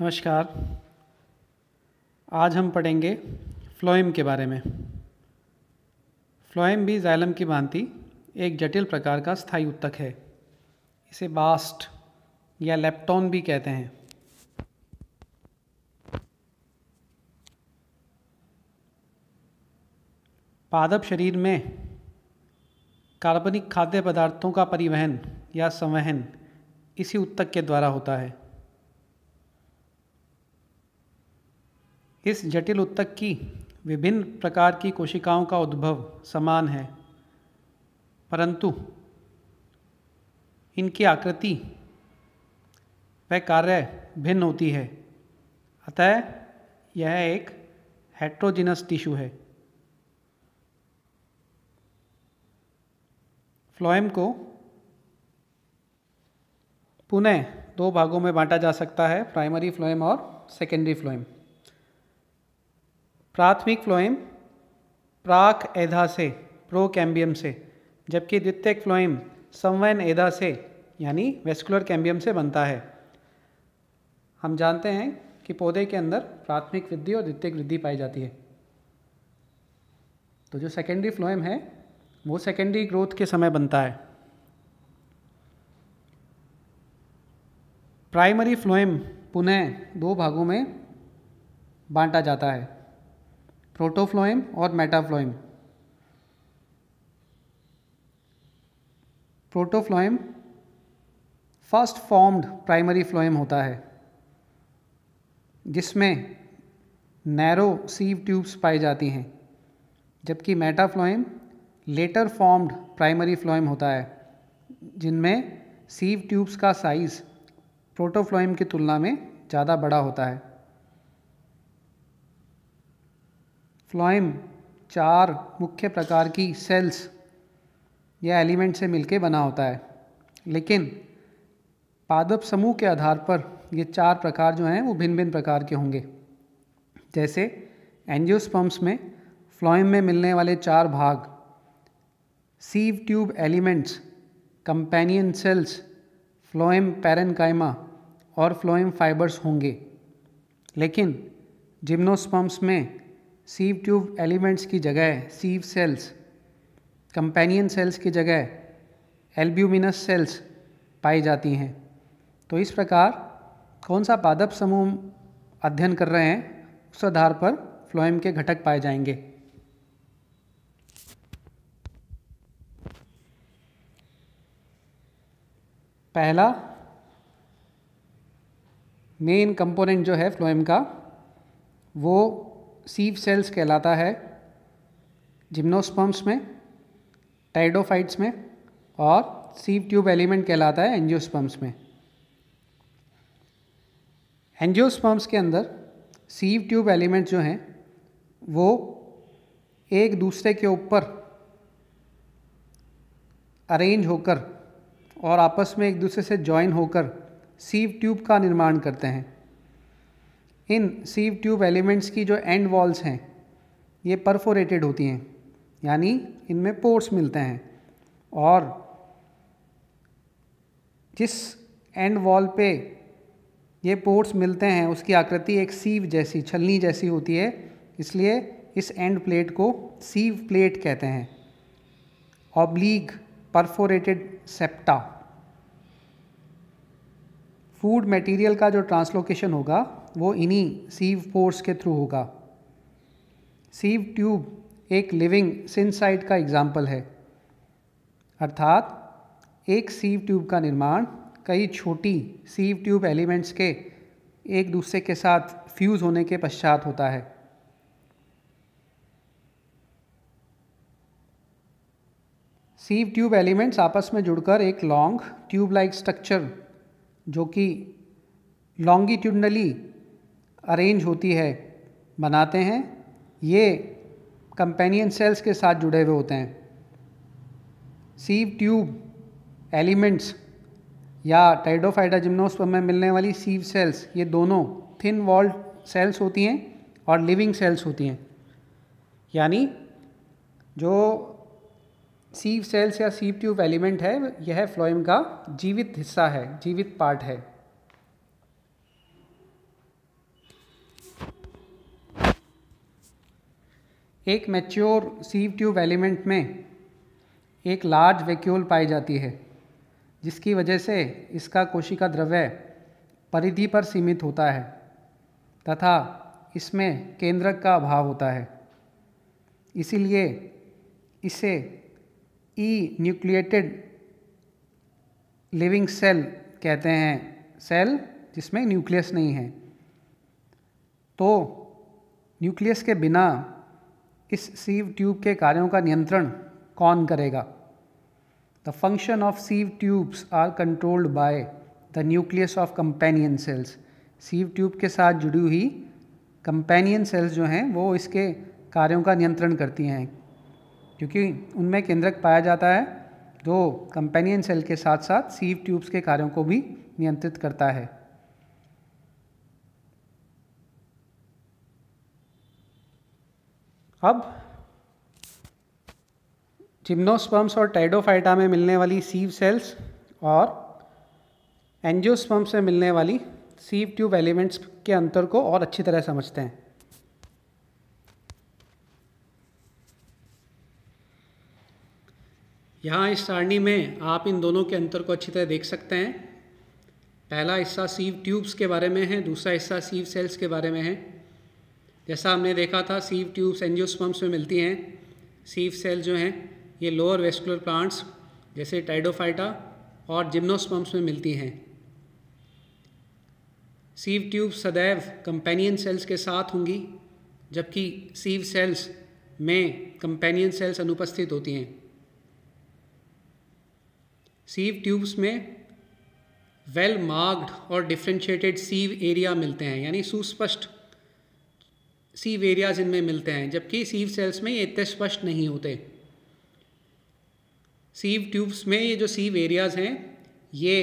नमस्कार आज हम पढ़ेंगे फ्लोएम के बारे में फ्लोएम भी जाइलम की भांति एक जटिल प्रकार का स्थायी उत्तक है इसे बास्ट या लेप्टॉन भी कहते हैं पादप शरीर में कार्बनिक खाद्य पदार्थों का परिवहन या संवहन इसी उत्तक के द्वारा होता है इस जटिल उत्तक की विभिन्न प्रकार की कोशिकाओं का उद्भव समान है परंतु इनकी आकृति व कार्य भिन्न होती है अतः यह एक हेट्रोजिनस टिश्यू है फ्लोएम को पुनः दो भागों में बांटा जा सकता है प्राइमरी फ्लोएम और सेकेंडरी फ्लोएम प्राथमिक फ्लोएम प्राक एधा से प्रो कैम्बियम से जबकि द्वितीयक फ्लोएम समवयन एधा से यानी वेस्कुलर कैम्बियम से बनता है हम जानते हैं कि पौधे के अंदर प्राथमिक वृद्धि और द्वितीयक वृद्धि पाई जाती है तो जो सेकेंडरी फ्लोएम है वो सेकेंडरी ग्रोथ के समय बनता है प्राइमरी फ्लोएम पुनः दो भागों में बांटा जाता है प्रोटोफ्लोएम और metaphloem protophloem first formed primary phloem होता है जिसमें नैरो सीव ट्यूब्स पाई जाती हैं जबकि metaphloem later formed primary phloem होता है जिनमें सीव ट्यूब्स का साइज़ प्रोटोफ्लोएम की तुलना में ज़्यादा बड़ा होता है फ्लोएम चार मुख्य प्रकार की सेल्स या एलिमेंट से मिलके बना होता है लेकिन पादप समूह के आधार पर ये चार प्रकार जो हैं वो भिन्न भिन्न प्रकार के होंगे जैसे एंजियोस्पम्स में फ्लोएम में मिलने वाले चार भाग sieve tube elements companion cells phloem parenchyma और फ्लोएम फाइबर्स होंगे लेकिन जिम्नोस्पम्स में सीव ट्यूब एलिमेंट्स की जगह सीव सेल्स कंपेनियन सेल्स की जगह एल्ब्यूमिनस सेल्स पाई जाती हैं तो इस प्रकार कौन सा पादप समूह अध्ययन कर रहे हैं उस आधार पर फ्लोएम के घटक पाए जाएंगे पहला मेन कंपोनेंट जो है फ्लोएम का वो सीव सेल्स कहलाता है जिम्नोस्पर्म्स में टाइडोफाइट्स में और सीव ट्यूब एलिमेंट कहलाता है एंजियोस्पर्म्स में एंजियोस्पर्म्स के अंदर सीव ट्यूब एलिमेंट जो हैं वो एक दूसरे के ऊपर अरेंज होकर और आपस में एक दूसरे से जॉइन होकर सीव ट्यूब का निर्माण करते हैं इन सीव ट्यूब एलिमेंट्स की जो एंड वॉल्स हैं ये परफोरेटेड होती हैं यानी इनमें पोर्ट्स मिलते हैं और जिस एंड वॉल पे ये पोर्ट्स मिलते हैं उसकी आकृति एक सीव जैसी छलनी जैसी होती है इसलिए इस एंड प्लेट को सीव प्लेट कहते हैं oblique perforated septa food material का जो ट्रांसलोकेशन होगा वो इन्हीं सीव पोर्स के थ्रू होगा सीव ट्यूब एक लिविंग सिंसाइट का एग्जाम्पल है अर्थात एक सीव ट्यूब का निर्माण कई छोटी सीव ट्यूब एलिमेंट्स के एक दूसरे के साथ फ्यूज़ होने के पश्चात होता है सीव ट्यूब एलिमेंट्स आपस में जुड़कर एक लॉन्ग ट्यूब लाइक स्ट्रक्चर जो कि लॉन्गिट्यूडनली अरेंज होती है बनाते हैं ये कंपेनियन सेल्स के साथ जुड़े हुए होते हैं सीव ट्यूब एलिमेंट्स या टाइडोफाइडा जिम्नोस्पर्म में मिलने वाली सीव सेल्स ये दोनों थिन वॉल्ड सेल्स होती हैं और लिविंग सेल्स होती हैं यानी जो सीव सेल्स या सीव ट्यूब एलिमेंट है यह फ्लोइम का जीवित हिस्सा है जीवित पार्ट है एक मैच्योर सीव ट्यूब एलिमेंट में एक लार्ज वैक्यूल पाई जाती है जिसकी वजह से इसका कोशिका द्रव्य परिधि पर सीमित होता है तथा इसमें केंद्रक का अभाव होता है इसीलिए इसे ई न्यूक्लिएटेड लिविंग सेल कहते हैं सेल जिसमें न्यूक्लियस नहीं है तो न्यूक्लियस के बिना इस सीव ट्यूब के कार्यों का नियंत्रण कौन करेगा the function of sieve tubes are controlled by the nucleus of companion cells sieve tube के साथ जुड़ी हुई कंपेनियन सेल्स जो हैं वो इसके कार्यों का नियंत्रण करती हैं क्योंकि उनमें केंद्रक पाया जाता है जो कंपेनियन सेल के साथ साथ सीव ट्यूब्स के कार्यों को भी नियंत्रित करता है अब जिम्नोस्पर्म्स और टाइडोफाइटा में मिलने वाली सीव सेल्स और एंजियोस्पम्स में मिलने वाली सीव ट्यूब एलिमेंट्स के अंतर को और अच्छी तरह समझते हैं यहाँ इस सारणी में आप इन दोनों के अंतर को अच्छी तरह देख सकते हैं पहला हिस्सा सीव ट्यूब्स के बारे में है दूसरा हिस्सा सीव सेल्स के बारे में है जैसा हमने देखा था सीव ट्यूब्स एनजियोस्पम्स में मिलती हैं सीव सेल जो हैं ये लोअर वेस्कुलर प्लांट्स जैसे टाइडोफाइटा और जिम्नोस्पम्स में मिलती हैं सीव ट्यूब सदैव कंपेनियन सेल्स के साथ होंगी जबकि सीव सेल्स में कंपेनियन सेल्स अनुपस्थित होती हैं सीव ट्यूब्स में वेल मार्क्ड और डिफ्रेंशिएटेड सीव एरिया मिलते हैं यानी सुस्पष्ट सीव एरियाज इनमें मिलते हैं जबकि सीव सेल्स में ये इतने स्पष्ट नहीं होते सीव ट्यूब्स में ये जो सीव एरियाज हैं ये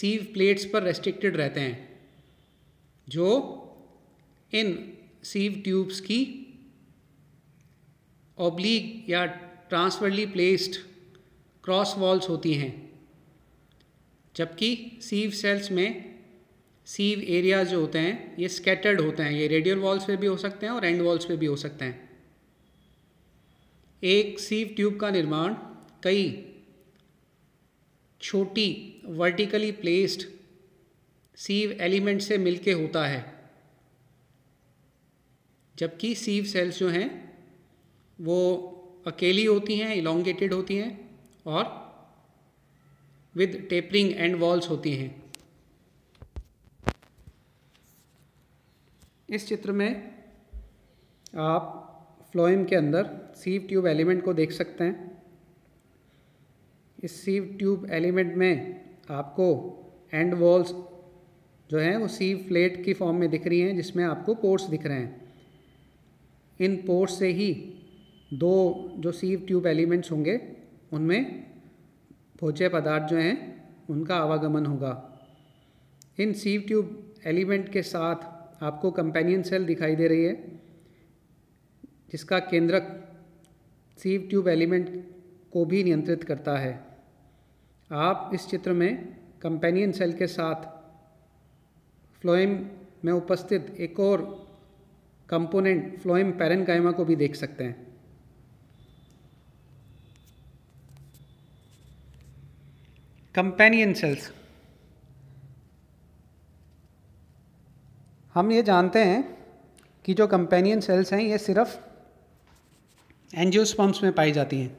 सीव प्लेट्स पर रेस्ट्रिक्टेड रहते हैं जो इन सीव ट्यूब्स की ओब्लीग या ट्रांसफरली प्लेस्ड क्रॉस वॉल्स होती हैं जबकि सीव सेल्स में सीव एरियाज जो होते हैं ये स्केटर्ड होते हैं ये रेडियल वॉल्स पे भी हो सकते हैं और एंड वॉल्स पे भी हो सकते हैं एक सीव ट्यूब का निर्माण कई छोटी वर्टिकली प्लेस्ड सीव एलिमेंट से मिलके होता है जबकि सीव सेल्स जो हैं वो अकेली होती हैं इलोंगेटेड होती हैं और विद टेपरिंग एंड वॉल्स होती हैं इस चित्र में आप फ्लोएम के अंदर सीव ट्यूब एलिमेंट को देख सकते हैं इस सीव ट्यूब एलिमेंट में आपको एंड वॉल्स जो हैं वो सीव प्लेट की फॉर्म में दिख रही हैं जिसमें आपको पोर्ट्स दिख रहे हैं इन पोर्ट्स से ही दो जो सीव ट्यूब एलिमेंट्स होंगे उनमें भोज्य पदार्थ जो हैं उनका आवागमन होगा इन सीव ट्यूब एलिमेंट के साथ आपको कंपेनियन सेल दिखाई दे रही है जिसका केंद्रक सीव ट्यूब एलिमेंट को भी नियंत्रित करता है आप इस चित्र में कंपेनियन सेल के साथ फ्लोएम में उपस्थित एक और कंपोनेंट फ्लोएम पैरेनकाइमा को भी देख सकते हैं कंपेनियन सेल्स हम ये जानते हैं कि जो कंपेनियन सेल्स हैं ये सिर्फ एनजियोस्पम्स में पाई जाती हैं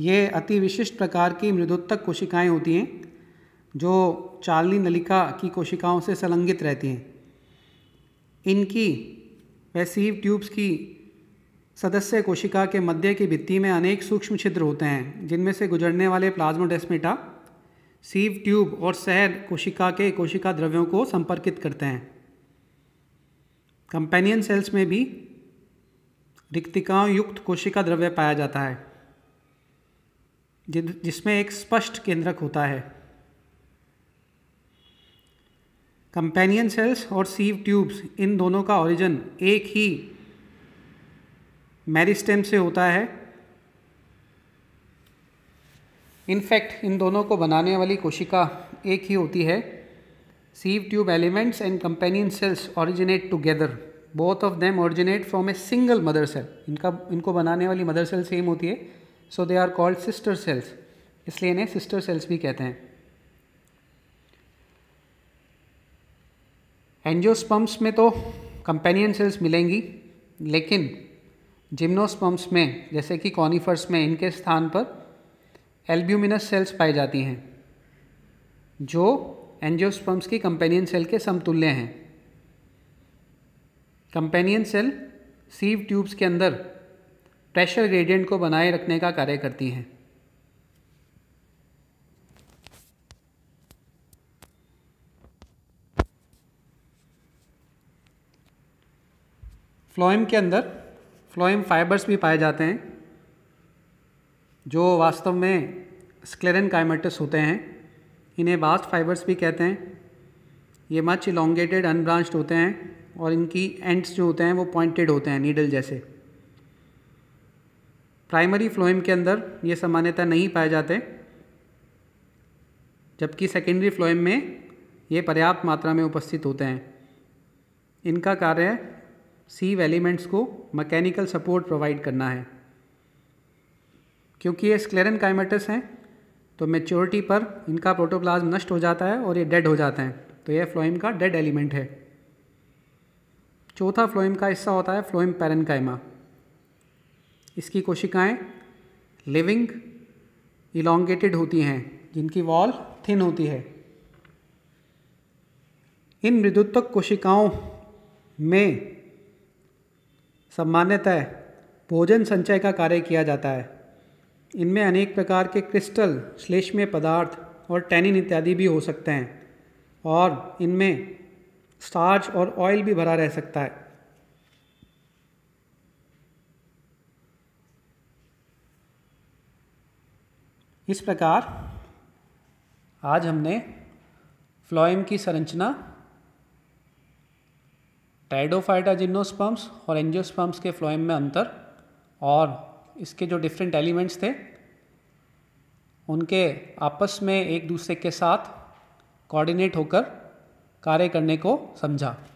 ये अति विशिष्ट प्रकार की मृदोत्तक कोशिकाएं होती हैं जो चालनी नलिका की कोशिकाओं से संलंगित रहती हैं इनकी पैसिव ट्यूब्स की सदस्य कोशिका के मध्य की भित्ति में अनेक सूक्ष्म छिद्र होते हैं जिनमें से गुजरने वाले प्लाज्मोडेस्मेटा सीव ट्यूब और शहर कोशिका के कोशिका द्रव्यों को संपर्कित करते हैं कंपेनियन सेल्स में भी रिक्तिकाओं युक्त कोशिका द्रव्य पाया जाता है जिसमें एक स्पष्ट केंद्रक होता है कंपेनियन सेल्स और सीव ट्यूब्स इन दोनों का ओरिजिन एक ही मैरिस्टेम से होता है इनफैक्ट इन दोनों को बनाने वाली कोशिका एक ही होती है sieve tube elements and companion cells originate together both of them originate from a single mother cell इनका इनको बनाने वाली मदर सेल सेम होती है so they are called sister cells इसलिए इन्हें सिस्टर सेल्स भी कहते हैं एनजियोस्पम्स में तो कंपेनियन सेल्स मिलेंगी लेकिन जिम्नोस्पम्स में जैसे कि कॉनिफर्स में इनके स्थान पर एल्ब्यूमिनस सेल्स पाई जाती हैं जो एंजियोस्पर्म्स की कंपेनियन सेल के समतुल्य हैं कंपेनियन सेल सीव ट्यूब्स के अंदर प्रेशर ग्रेडियंट को बनाए रखने का कार्य करती हैं फ्लोएम के अंदर फ्लोएम फाइबर्स भी पाए जाते हैं जो वास्तव में स्क्लेरन काइमेटिस होते हैं इन्हें बास्ट फाइबर्स भी कहते हैं ये मच इलोंगेटेड अनब्रांच्ड होते हैं और इनकी एंड्स जो होते हैं वो पॉइंटेड होते हैं नीडल जैसे प्राइमरी फ्लोएम के अंदर ये सामान्यतः नहीं पाए जाते जबकि सेकेंडरी फ्लोएम में ये पर्याप्त मात्रा में उपस्थित होते हैं इनका कार्य सी सीव एलिमेंट्स को मैकेनिकल सपोर्ट प्रोवाइड करना है क्योंकि ये स्क्लेरन काइमेटस हैं तो मेच्योरिटी पर इनका प्रोटोप्लाज्म नष्ट हो जाता है और ये डेड हो जाते हैं तो यह फ्लोइम का डेड एलिमेंट है चौथा फ्लोइम का हिस्सा होता है फ्लोइम पैरनकाइमा इसकी कोशिकाएं लिविंग इलांगेटेड होती हैं जिनकी वॉल थिन होती है इन मृदुत्वक कोशिकाओं में सामान्यतः भोजन संचय का कार्य किया जाता है इनमें अनेक प्रकार के क्रिस्टल श्लेष्मीय पदार्थ और टैनिन इत्यादि भी हो सकते हैं और इनमें स्टार्च और ऑयल भी भरा रह सकता है इस प्रकार आज हमने फ्लोएम की संरचना टाइडोफाइटा जिन्नोस्पम्स और एंजियोस्पम्स के फ्लोएम में अंतर और इसके जो डिफरेंट एलिमेंट्स थे उनके आपस में एक दूसरे के साथ कोऑर्डिनेट होकर कार्य करने को समझा